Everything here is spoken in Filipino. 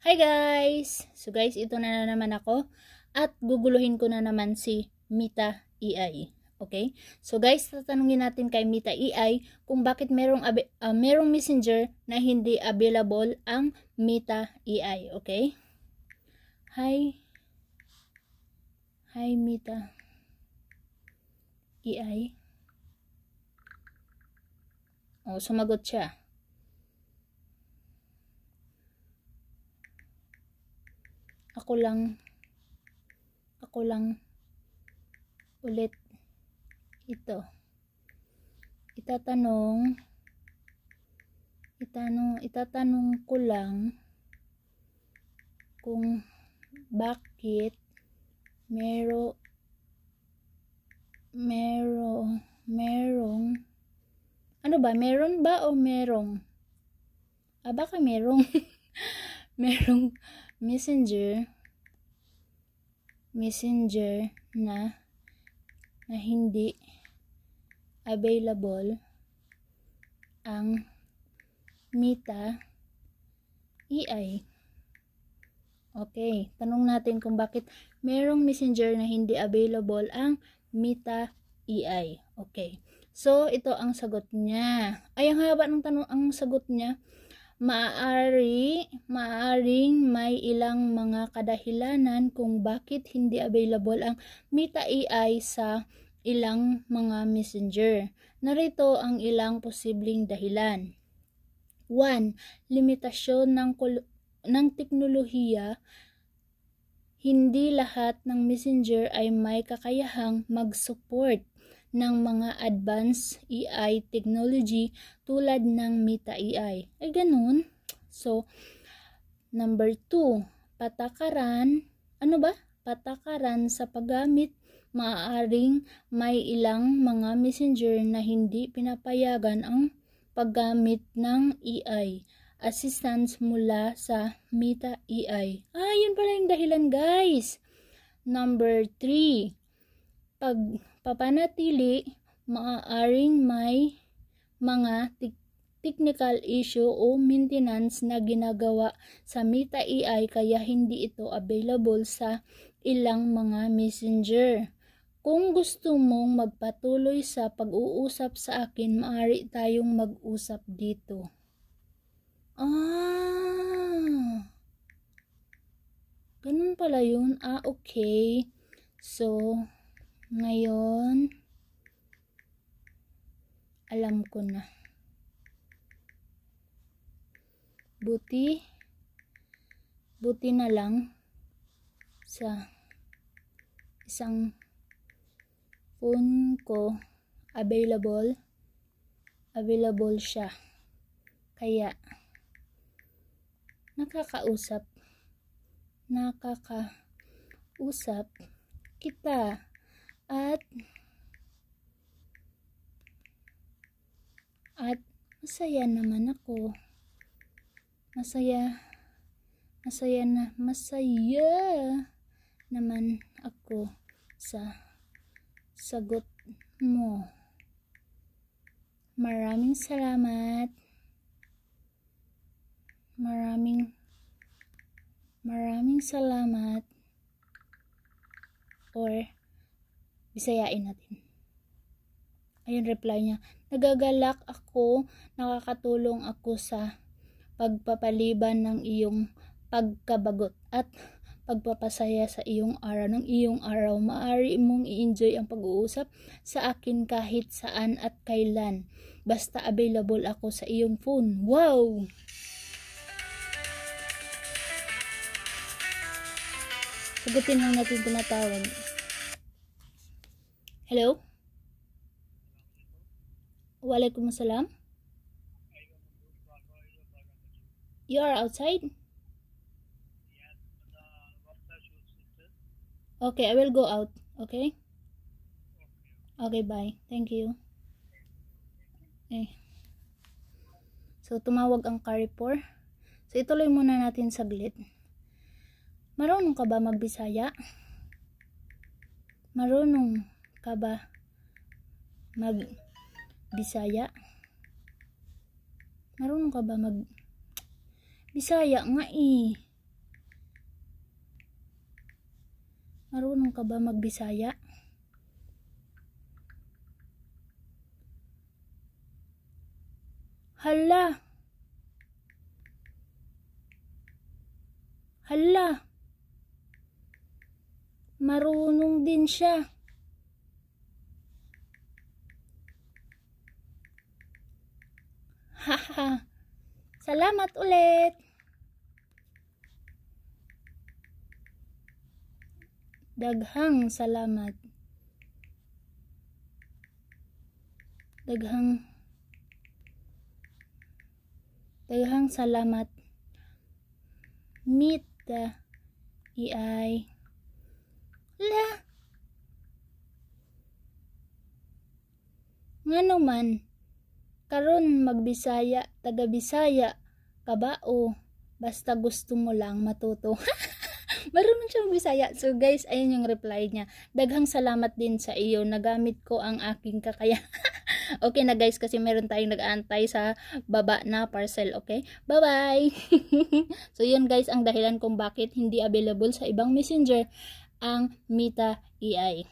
Hi guys! So guys, ito na, na naman ako at guguluhin ko na naman si Mita EI. Okay? So guys, tatanungin natin kay Mita EI kung bakit merong, uh, merong messenger na hindi available ang Mita EI. Okay? Hi. Hi Mita EI. Oh, sumagot siya. ako lang ako lang ulit ito itatanong itanong itatanong ko lang kung bakit mero mero merong ano ba meron ba o merong ah baka merong merong messenger messenger na na hindi available ang Meta EI. Okay, tanong natin kung bakit merong messenger na hindi available ang Meta EI. Okay, so ito ang sagot niya. Ay, ang haba ng tanong, ang sagot niya Maaari, maaring may ilang mga kadahilanan kung bakit hindi available ang Meta AI sa ilang mga messenger. Narito ang ilang posibleng dahilan. 1. Limitasyon ng, ng teknolohiya hindi lahat ng messenger ay may kakayahang mag-support ng mga advanced AI technology tulad ng Meta AI. Ay, ganun. So, number two, patakaran. Ano ba? Patakaran sa paggamit maaaring may ilang mga messenger na hindi pinapayagan ang paggamit ng AI assistance mula sa Meta AI. Ah, yun pala yung dahilan guys. Number 3, pag papanatili maaaring may mga technical issue o maintenance na ginagawa sa Meta AI kaya hindi ito available sa ilang mga messenger. Kung gusto mong magpatuloy sa pag-uusap sa akin, maaari tayong mag-usap dito. Ah! Ganun pala yun. Ah, okay. So, ngayon, alam ko na. Buti, buti na lang sa isang phone ko available available siya kaya nakakausap nakakausap kita at at masaya naman ako masaya masaya na masaya naman ako sa sagot mo maraming salamat maraming maraming salamat or bisayain natin. Ayun reply niya, nagagalak ako, nakakatulong ako sa pagpapaliban ng iyong pagkabagot at pagpapasaya sa iyong araw ng iyong araw. Maari mong i-enjoy ang pag-uusap sa akin kahit saan at kailan. Basta available ako sa iyong phone. Wow! Sagutin lang natin tinatawag. Hello? Walaikum assalam. You are outside? Okay, I will go out. Okay? Okay, bye. Thank you. Okay. Eh. So, tumawag ang Carrefour. So, ituloy muna natin saglit. Marunong ka ba magbisaya? Marunong ka ba mag Bisaya? Marunong ka ba mag Bisaya nga eh. Marunong ka ba mag bisaya Hala. Hala. Marunong din siya. ha. Salamat ulit. Daghang salamat. Daghang Daghang salamat. Meet the EI. La. Nga naman, Karon magbisaya, taga Bisaya, kabao, basta gusto mo lang matuto. Marunong siyang Bisaya. So guys, ayan yung reply niya. Daghang salamat din sa iyo. Nagamit ko ang aking kakayahan. okay na guys kasi meron tayong nag-aantay sa baba na parcel. Okay? Bye-bye! so yun guys ang dahilan kung bakit hindi available sa ibang messenger ang Mita EI.